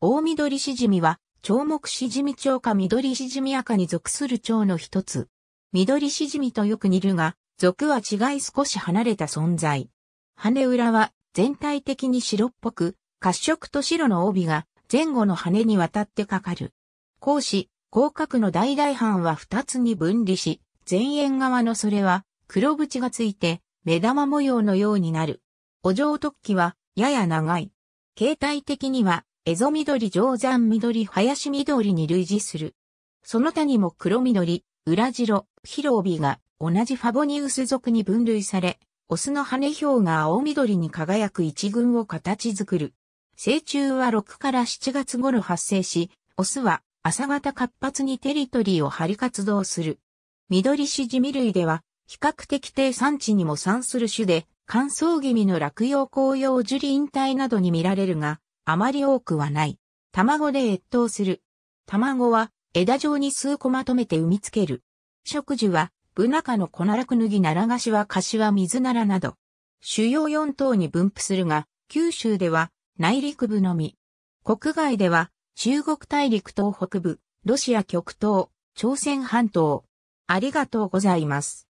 大緑しじみは、長目しじみ蝶か緑しじみ赤に属する蝶の一つ。緑しじみとよく似るが、属は違い少し離れた存在。羽裏は全体的に白っぽく、褐色と白の帯が前後の羽にわたってかかる。甲子広角の大大半は二つに分離し、前縁側のそれは黒縁がついて目玉模様のようになる。お嬢突起はやや長い。形態的にはエゾ緑定山緑林緑に類似する。その他にも黒緑、裏白、広帯が同じファボニウス属に分類され、オスの羽表が青緑に輝く一群を形作る。成虫は6から7月頃発生し、オスは朝方活発にテリトリーを張り活動する。緑シジミ類では、比較的低産地にも産する種で、乾燥気味の落葉紅葉樹林帯などに見られるが、あまり多くはない。卵で越冬する。卵は枝状に数個まとめて産みつける。食樹は、ブナ科のコナラクヌギナラガシワカシワ水ならなど、主要4頭に分布するが、九州では内陸部のみ。国外では中国大陸東北部、ロシア極東、朝鮮半島。ありがとうございます。